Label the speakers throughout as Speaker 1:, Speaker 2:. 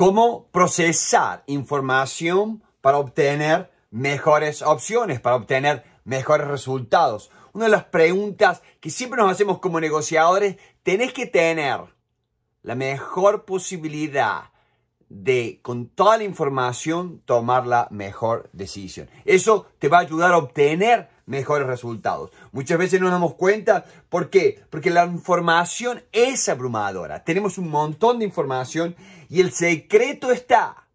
Speaker 1: cómo procesar información para obtener mejores opciones, para obtener mejores resultados. Una de las preguntas que siempre nos hacemos como negociadores, tenés que tener la mejor posibilidad de, con toda la información, tomar la mejor decisión. Eso te va a ayudar a obtener mejores resultados. Muchas veces no nos damos cuenta. ¿Por qué? Porque la información es abrumadora. Tenemos un montón de información y el secreto está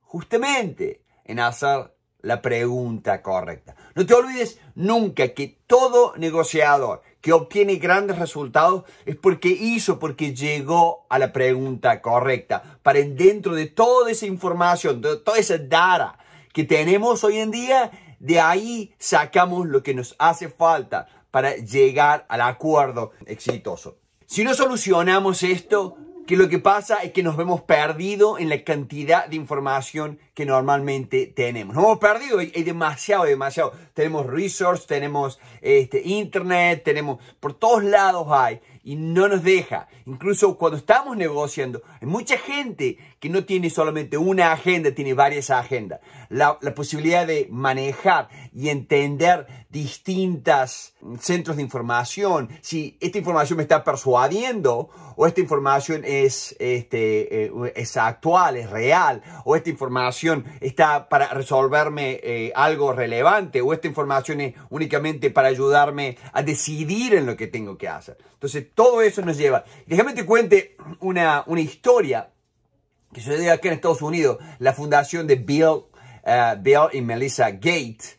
Speaker 1: justamente en hacer la pregunta correcta. No te olvides nunca que todo negociador que obtiene grandes resultados es porque hizo, porque llegó a la pregunta correcta. Para dentro de toda esa información, de toda esa data que tenemos hoy en día, de ahí sacamos lo que nos hace falta para llegar al acuerdo exitoso. Si no solucionamos esto, que lo que pasa es que nos vemos perdidos en la cantidad de información que normalmente tenemos. Nos hemos perdido, hay, demasiado, demasiado. Tenemos resource, tenemos este, internet, tenemos, por todos lados hay, y no nos deja. Incluso cuando estamos negociando, hay mucha gente que no tiene solamente una agenda, tiene varias agendas. La, posibilidad de manejar y entender distintos mm, centros de información, si esta información me está persuadiendo o esta información es, este, eh, es actual, es real, o esta información está para resolverme eh, algo relevante, o esta información es únicamente para ayudarme a decidir en lo que tengo que hacer. Entonces, todo eso nos lleva. Déjame te cuente una, una historia que sucedió aquí en Estados Unidos, la fundación de Bill, eh, y Melissa Gates,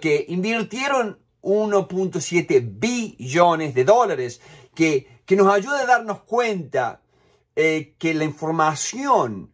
Speaker 1: que invirtieron 1.7 billones de dólares, que, que, nos ayuda a darnos cuenta eh, que la información,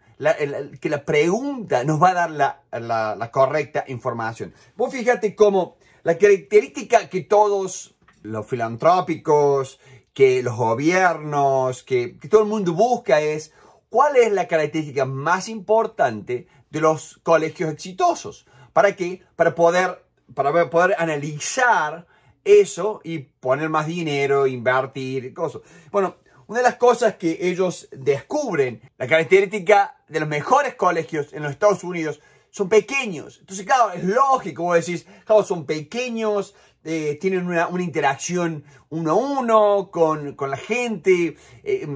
Speaker 1: que la pregunta nos va a dar la, correcta información. Vos fíjate cómo la característica que todos los filantrópicos, que los gobiernos, que todo el mundo busca es cuál es la característica más importante de los colegios exitosos. ¿Para qué? Para poder, para poder analizar eso y poner más dinero, invertir, cosas. Bueno, una de las cosas que ellos descubren, la característica de los mejores colegios en los Estados Unidos, son pequeños. Entonces, claro, es lógico, vos decís, claro, son pequeños, eh, tienen una, una, interacción uno a uno con, la gente, eh,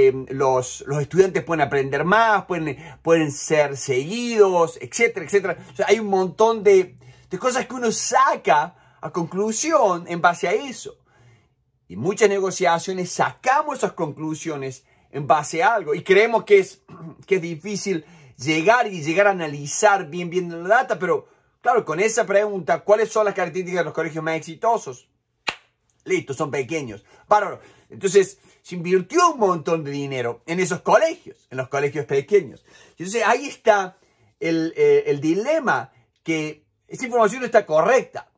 Speaker 1: eh, los, estudiantes pueden aprender más, pueden, pueden ser seguidos, etcétera, etcétera. hay un montón de, cosas que uno saca a conclusión en base a eso. Y muchas negociaciones sacamos esas conclusiones en base a algo y creemos que es, que es difícil llegar y llegar a analizar bien bien la data, pero Claro, con esa pregunta, ¿cuáles son las características de los colegios más exitosos? Listo, son pequeños. Bárbaro. Entonces, se invirtió un montón de dinero en esos colegios, en los colegios pequeños. Entonces, ahí está el, eh, dilema que esa información está correcta.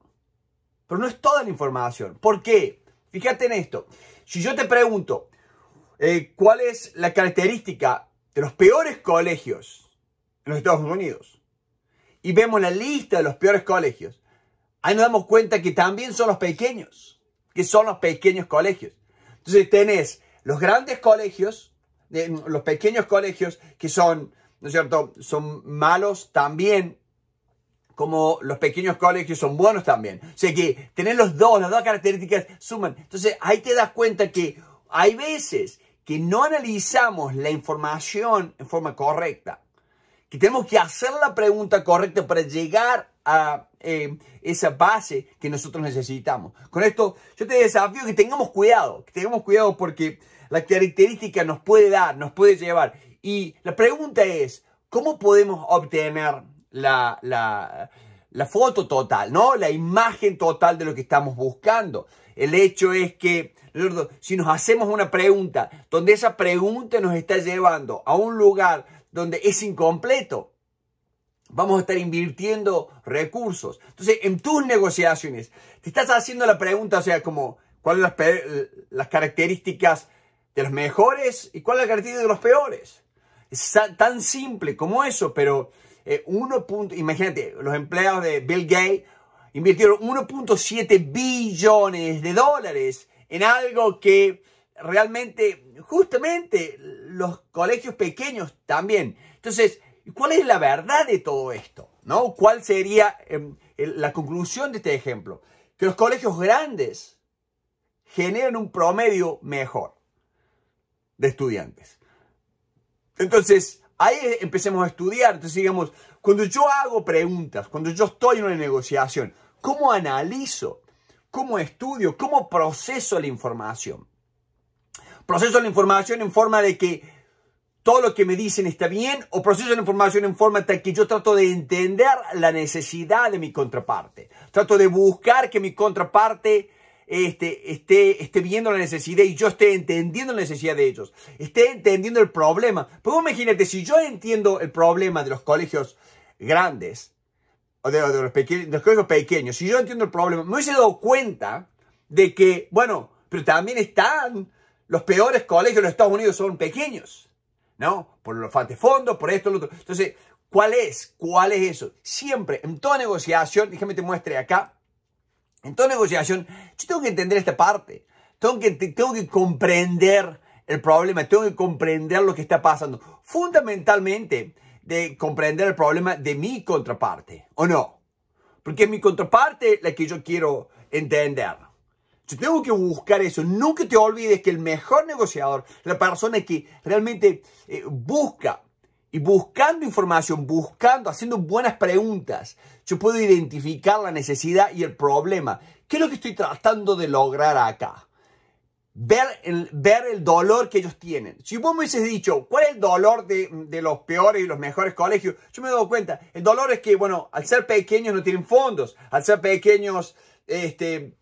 Speaker 1: Pero no es toda la información. ¿Por qué? Fíjate en esto. Si yo te pregunto, eh, ¿cuál es la característica de los peores colegios en los Estados Unidos? y vemos la lista de los peores colegios, ahí nos damos cuenta que también son los pequeños, que son los pequeños colegios. Entonces tenés los grandes colegios, los pequeños colegios que son, ¿no es cierto?, son malos también, como los pequeños colegios son buenos también. O sea que tener los dos, las dos características suman. Entonces ahí te das cuenta que hay veces que no analizamos la información en forma correcta que tenemos que hacer la pregunta correcta para llegar a eh, esa base que nosotros necesitamos. Con esto yo te desafío que tengamos cuidado, que tengamos cuidado porque la característica nos puede dar, nos puede llevar. Y la pregunta es, ¿cómo podemos obtener la, foto total, ¿no? la imagen total de lo que estamos buscando? El hecho es que si nos hacemos una pregunta donde esa pregunta nos está llevando a un lugar donde es incompleto. Vamos a estar invirtiendo recursos. Entonces, en tus negociaciones, te estás haciendo la pregunta, o sea, como, ¿cuáles son las, características de los mejores y cuáles las características de los peores? Es tan simple como eso, pero eh, uno punto, imagínate, los empleados de Bill Gates invirtieron 1.7 billones de dólares en algo que realmente, justamente los colegios pequeños también. Entonces, ¿cuál es la verdad de todo esto? ¿No? ¿Cuál sería em, la conclusión de este ejemplo? Que los colegios grandes generan un promedio mejor de estudiantes. Entonces, ahí empecemos a estudiar. Entonces, digamos, cuando yo hago preguntas, cuando yo estoy en una negociación, ¿cómo analizo? ¿Cómo estudio? ¿Cómo proceso la información? ¿Proceso la información en forma de que todo lo que me dicen está bien? ¿O proceso la información en forma de que yo trato de entender la necesidad de mi contraparte? Trato de buscar que mi contraparte este, esté, esté viendo la necesidad y yo esté entendiendo la necesidad de ellos, esté entendiendo el problema. Pero pues imagínate, si yo entiendo el problema de los colegios grandes, o de, los, los colegios pequeños, si yo entiendo el problema, me hubiese dado cuenta de que, bueno, pero también están los peores colegios de Estados Unidos son pequeños, ¿no? Por los falta de fondos, por esto, lo otro. Entonces, ¿cuál es? ¿Cuál es eso? Siempre, en toda negociación, déjame te muestre acá, en toda negociación, yo tengo que entender esta parte. Tengo que, tengo que comprender el problema, tengo que comprender lo que está pasando. Fundamentalmente, de comprender el problema de mi contraparte, ¿o no? Porque es mi contraparte la que yo quiero entender. Yo tengo que buscar eso. Nunca te olvides que el mejor negociador, la persona que realmente eh, busca y buscando información, buscando, haciendo buenas preguntas, yo puedo identificar la necesidad y el problema. ¿Qué es lo que estoy tratando de lograr acá? Ver el, ver el dolor que ellos tienen. Si vos me hubieses dicho, ¿cuál es el dolor de, de los peores y los mejores colegios? Yo me he dado cuenta. El dolor es que, bueno, al ser pequeños no tienen fondos. Al ser pequeños, este,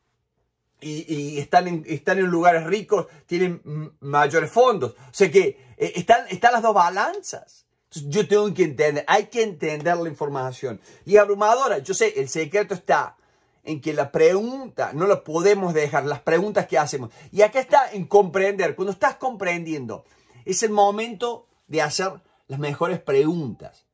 Speaker 1: y, están, en, están, en, lugares ricos, tienen mayores fondos. O sea que eh, están, están las dos balanzas. yo tengo que entender, hay que entender la información. Y abrumadora, yo sé, el secreto está en que la pregunta no la podemos dejar, las preguntas que hacemos. Y acá está en comprender. Cuando estás comprendiendo, es el momento de hacer las mejores preguntas.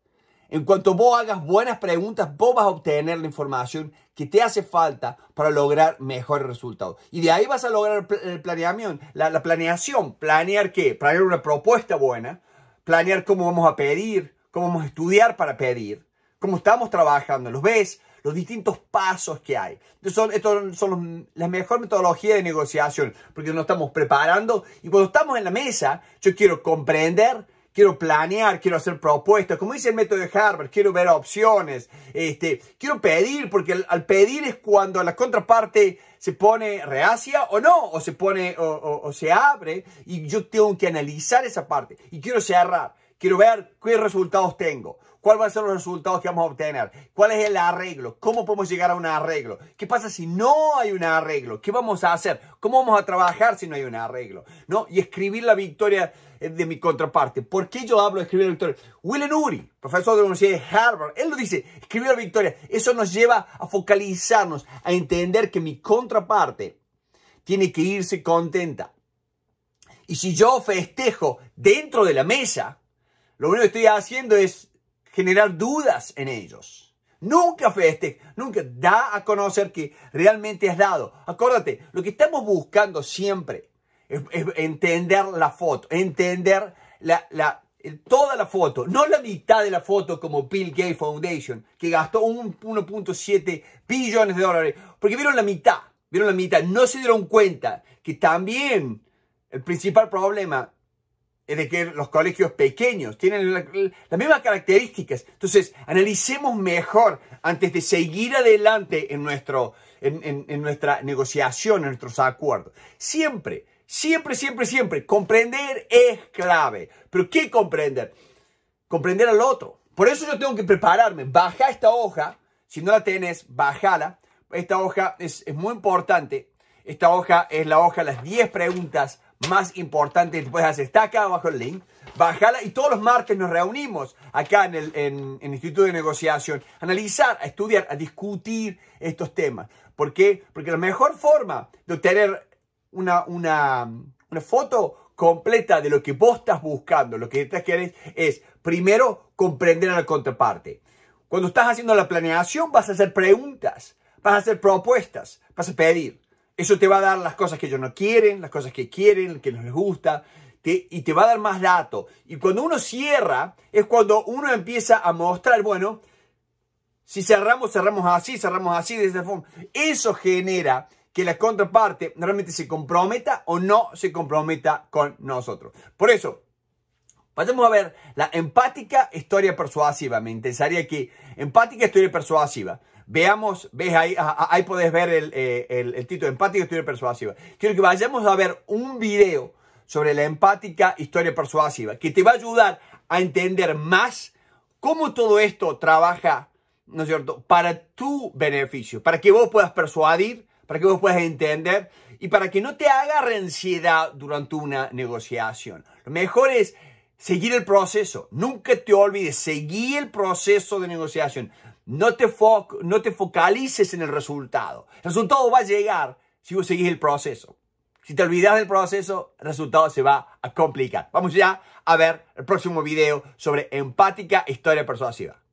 Speaker 1: En cuanto vos hagas buenas preguntas, vos vas a obtener la información que te hace falta para lograr mejores resultados. Y de ahí vas a lograr el planeamiento, la, planeación. ¿Planear qué? Planear una propuesta buena, planear cómo vamos a pedir, cómo vamos a estudiar para pedir, cómo estamos trabajando. ¿Los ves? Los distintos pasos que hay. Entonces son, estos son metodologías la mejor de negociación, porque nos estamos preparando y cuando estamos en la mesa, yo quiero comprender quiero planear, quiero hacer propuestas, como dice el método de Harvard, quiero ver opciones, este, quiero pedir, porque al, pedir es cuando la contraparte se pone reacia o no, o se pone o se abre y yo tengo que analizar esa parte y quiero cerrar. Quiero ver qué resultados tengo. ¿Cuáles van a ser los resultados que vamos a obtener? ¿Cuál es el arreglo? ¿Cómo podemos llegar a un arreglo? ¿Qué pasa si no hay un arreglo? ¿Qué vamos a hacer? ¿Cómo vamos a trabajar si no hay un arreglo? ¿No? Y escribir la victoria eh, de mi contraparte. ¿Por qué yo hablo de escribir la victoria? William Uri, profesor de la Universidad de Harvard, él lo dice, escribir la victoria. Eso nos lleva a focalizarnos, a entender que mi contraparte tiene que irse contenta. Y si yo festejo dentro de la mesa, lo único que estoy haciendo es generar dudas en ellos. Nunca feste, nunca da a conocer que realmente has dado. Acuérdate, lo que estamos buscando siempre es, entender la foto, entender toda la foto, no la mitad de la foto como Bill Gates Foundation, que gastó 1.7 billones de dólares, porque vieron la mitad, vieron la mitad, no se dieron cuenta que también el principal problema de que los colegios pequeños tienen las mismas características. Entonces, analicemos mejor antes de seguir adelante en, nuestro, en, nuestra negociación, en nuestros acuerdos. Siempre, siempre, siempre, siempre, comprender es clave. Pero ¿qué comprender? Comprender al otro. Por eso yo tengo que prepararme. Baja esta hoja. Si no la tenés, bájala. Esta hoja es, muy importante. Esta hoja es la hoja, las 10 preguntas más importante que puedes hacer. Está acá abajo el link. Bájala y todos los martes nos reunimos acá en el, en, Instituto de Negociación a analizar, a estudiar, a discutir estos temas. ¿Por qué? Porque la mejor forma de obtener una, una, una foto completa de lo que vos estás buscando, lo que estás querés, es primero comprender a la contraparte. Cuando estás haciendo la planeación vas a hacer preguntas, vas a hacer propuestas, vas a pedir. Eso te va a dar las cosas que ellos no quieren, las cosas que quieren, que no les gusta, y te va a dar más dato. Y cuando uno cierra, es cuando uno empieza a mostrar, bueno, si cerramos, cerramos así, cerramos así, de esta forma. Eso genera que la contraparte realmente se comprometa o no se comprometa con nosotros. Por eso, Pasemos a ver la empática historia persuasiva. Me interesaría que empática historia persuasiva. Veamos, ves ahí, ah, ah, ahí puedes ver eh, el, título, empática historia persuasiva. Quiero que vayamos a ver un video sobre la empática historia persuasiva, que te va a ayudar a entender más cómo todo esto trabaja, ¿no es cierto?, para tu beneficio, para que vos puedas persuadir, para que vos puedas entender y para que no te haga ansiedad durante una negociación. Lo mejor es seguir el proceso. Nunca te olvides, seguir el proceso de negociación. No te, focalices en el resultado. El resultado va a llegar si vos seguís el proceso. Si te olvidas del proceso, el resultado se va a complicar. Vamos ya a ver el próximo video sobre empática e historia persuasiva.